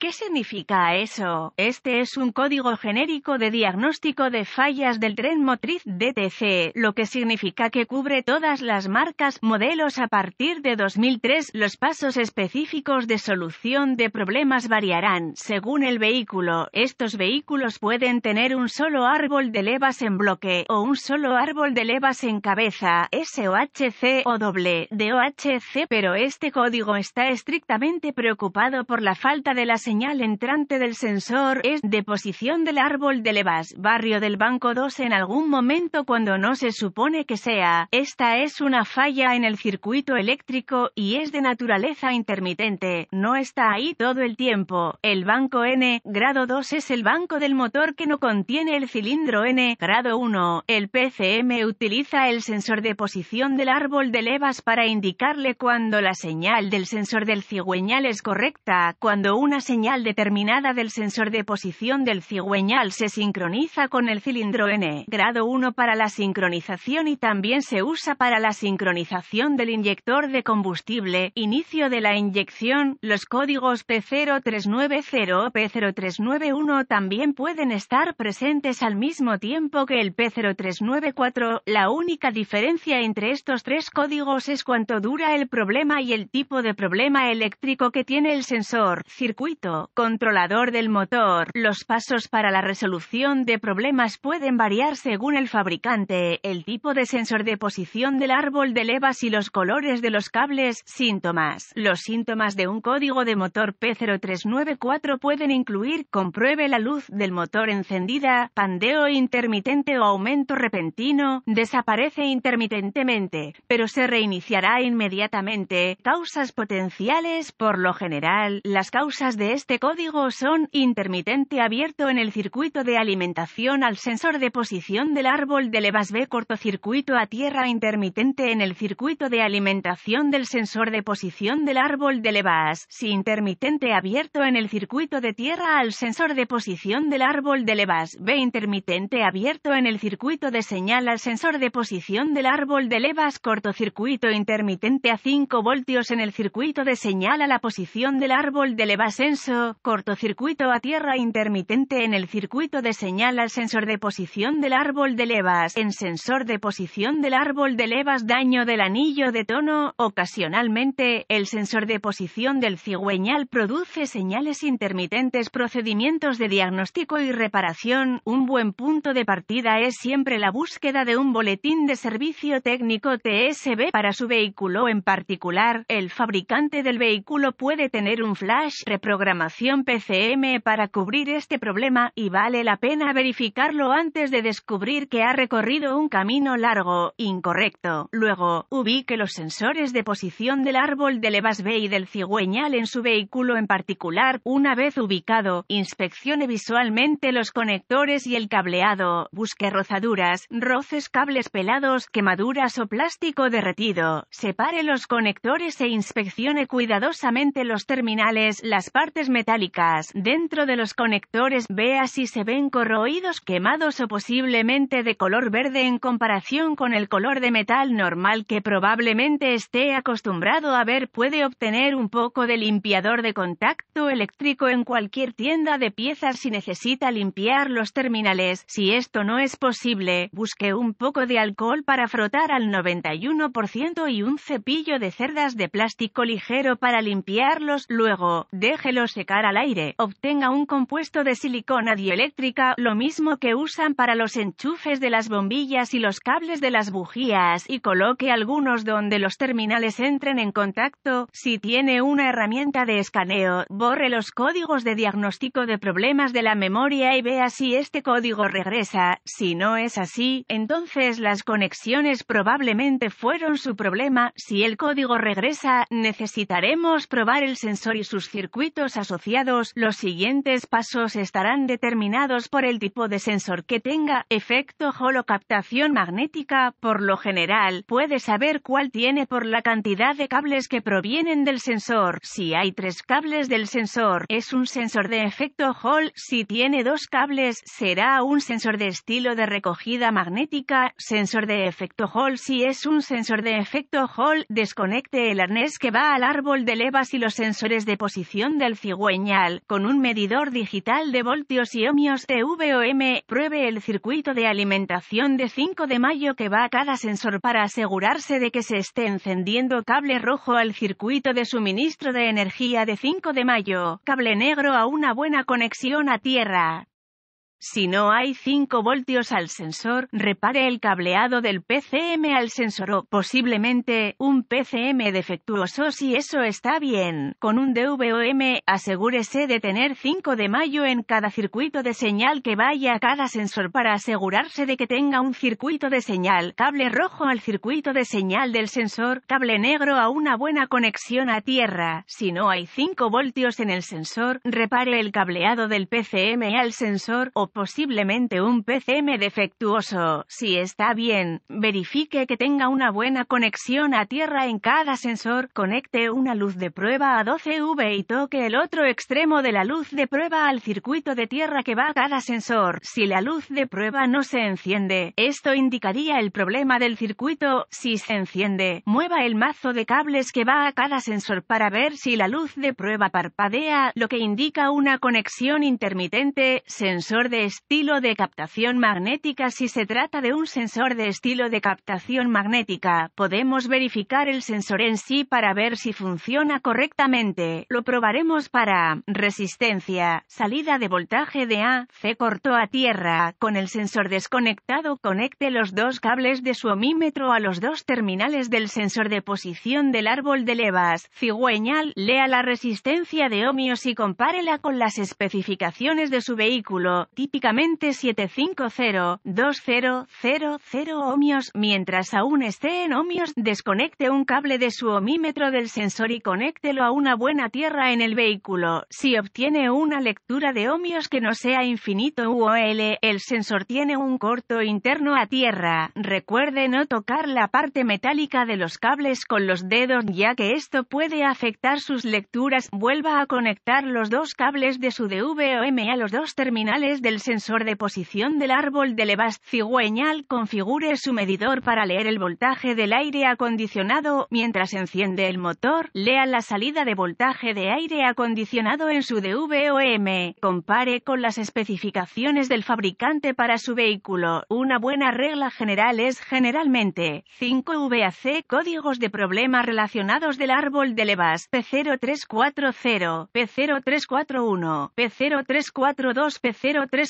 ¿Qué significa eso? Este es un código genérico de diagnóstico de fallas del tren motriz DTC, lo que significa que cubre todas las marcas, modelos a partir de 2003. Los pasos específicos de solución de problemas variarán según el vehículo. Estos vehículos pueden tener un solo árbol de levas en bloque o un solo árbol de levas en cabeza, SOHC o doble DOHC, pero este código está estrictamente preocupado por la falta de las señal entrante del sensor es de posición del árbol de Levas, barrio del Banco 2 en algún momento cuando no se supone que sea. Esta es una falla en el circuito eléctrico y es de naturaleza intermitente, no está ahí todo el tiempo. El banco N, grado 2 es el banco del motor que no contiene el cilindro N, grado 1. El PCM utiliza el sensor de posición del árbol de levas para indicarle cuando la señal del sensor del cigüeñal es correcta, cuando una la señal determinada del sensor de posición del cigüeñal se sincroniza con el cilindro N, grado 1 para la sincronización y también se usa para la sincronización del inyector de combustible, inicio de la inyección, los códigos P0390, P0391 también pueden estar presentes al mismo tiempo que el P0394, la única diferencia entre estos tres códigos es cuánto dura el problema y el tipo de problema eléctrico que tiene el sensor, circuito controlador del motor. Los pasos para la resolución de problemas pueden variar según el fabricante, el tipo de sensor de posición del árbol de levas y los colores de los cables. Síntomas. Los síntomas de un código de motor P0394 pueden incluir compruebe la luz del motor encendida, pandeo intermitente o aumento repentino, desaparece intermitentemente, pero se reiniciará inmediatamente. Causas potenciales, por lo general, las causas de este código son intermitente abierto en el circuito de alimentación al sensor de posición del árbol de levas B cortocircuito a tierra intermitente en el circuito de alimentación del sensor de posición del árbol de levas si intermitente abierto en el circuito de tierra al sensor de posición del árbol de levas B intermitente abierto en el circuito de señal al sensor de posición del árbol de levas cortocircuito intermitente a 5 voltios en el circuito de señal a la posición del árbol de levas cortocircuito a tierra intermitente en el circuito de señal al sensor de posición del árbol de levas, en sensor de posición del árbol de levas daño del anillo de tono, ocasionalmente, el sensor de posición del cigüeñal produce señales intermitentes procedimientos de diagnóstico y reparación, un buen punto de partida es siempre la búsqueda de un boletín de servicio técnico TSB para su vehículo en particular, el fabricante del vehículo puede tener un flash reprogramado programación PCM para cubrir este problema y vale la pena verificarlo antes de descubrir que ha recorrido un camino largo, incorrecto. Luego, ubique los sensores de posición del árbol del B y del cigüeñal en su vehículo en particular. Una vez ubicado, inspeccione visualmente los conectores y el cableado, busque rozaduras, roces cables pelados, quemaduras o plástico derretido. Separe los conectores e inspeccione cuidadosamente los terminales, las partes metálicas dentro de los conectores vea si se ven corroídos, quemados o posiblemente de color verde en comparación con el color de metal normal que probablemente esté acostumbrado a ver. Puede obtener un poco de limpiador de contacto eléctrico en cualquier tienda de piezas si necesita limpiar los terminales. Si esto no es posible, busque un poco de alcohol para frotar al 91% y un cepillo de cerdas de plástico ligero para limpiarlos. Luego, déjelos secar al aire, obtenga un compuesto de silicona dieléctrica, lo mismo que usan para los enchufes de las bombillas y los cables de las bujías, y coloque algunos donde los terminales entren en contacto. Si tiene una herramienta de escaneo, borre los códigos de diagnóstico de problemas de la memoria y vea si este código regresa. Si no es así, entonces las conexiones probablemente fueron su problema. Si el código regresa, necesitaremos probar el sensor y sus circuitos asociados, los siguientes pasos estarán determinados por el tipo de sensor que tenga, efecto Hall o captación magnética, por lo general, puede saber cuál tiene por la cantidad de cables que provienen del sensor. Si hay tres cables del sensor, es un sensor de efecto Hall, si tiene dos cables, será un sensor de estilo de recogida magnética, sensor de efecto Hall, si es un sensor de efecto Hall, desconecte el arnés que va al árbol de levas y los sensores de posición del cielo con un medidor digital de voltios y ohmios TVOM, pruebe el circuito de alimentación de 5 de mayo que va a cada sensor para asegurarse de que se esté encendiendo cable rojo al circuito de suministro de energía de 5 de mayo, cable negro a una buena conexión a tierra, si no hay 5 voltios al sensor, repare el cableado del PCM al sensor o, posiblemente, un PCM defectuoso si eso está bien. Con un DVOM, asegúrese de tener 5 de mayo en cada circuito de señal que vaya a cada sensor para asegurarse de que tenga un circuito de señal, cable rojo al circuito de señal del sensor, cable negro a una buena conexión a tierra. Si no hay 5 voltios en el sensor, repare el cableado del PCM al sensor o posiblemente un PCM defectuoso. Si está bien, verifique que tenga una buena conexión a tierra en cada sensor, conecte una luz de prueba a 12V y toque el otro extremo de la luz de prueba al circuito de tierra que va a cada sensor. Si la luz de prueba no se enciende, esto indicaría el problema del circuito. Si se enciende, mueva el mazo de cables que va a cada sensor para ver si la luz de prueba parpadea, lo que indica una conexión intermitente, sensor de estilo de captación magnética Si se trata de un sensor de estilo de captación magnética, podemos verificar el sensor en sí para ver si funciona correctamente. Lo probaremos para resistencia, salida de voltaje de A, C corto a tierra. Con el sensor desconectado conecte los dos cables de su omímetro a los dos terminales del sensor de posición del árbol de levas. Cigüeñal, lea la resistencia de ohmios y compárela con las especificaciones de su vehículo típicamente 750-2000 ohmios. Mientras aún esté en ohmios, desconecte un cable de su ohmímetro del sensor y conéctelo a una buena tierra en el vehículo. Si obtiene una lectura de ohmios que no sea infinito UOL, el sensor tiene un corto interno a tierra. Recuerde no tocar la parte metálica de los cables con los dedos ya que esto puede afectar sus lecturas. Vuelva a conectar los dos cables de su DVOM a los dos terminales del sensor de posición del árbol de levas cigüeñal configure su medidor para leer el voltaje del aire acondicionado mientras enciende el motor, lea la salida de voltaje de aire acondicionado en su DVOM, compare con las especificaciones del fabricante para su vehículo. Una buena regla general es generalmente 5 VAC códigos de problemas relacionados del árbol de levas P0340, P0341, P0342, P03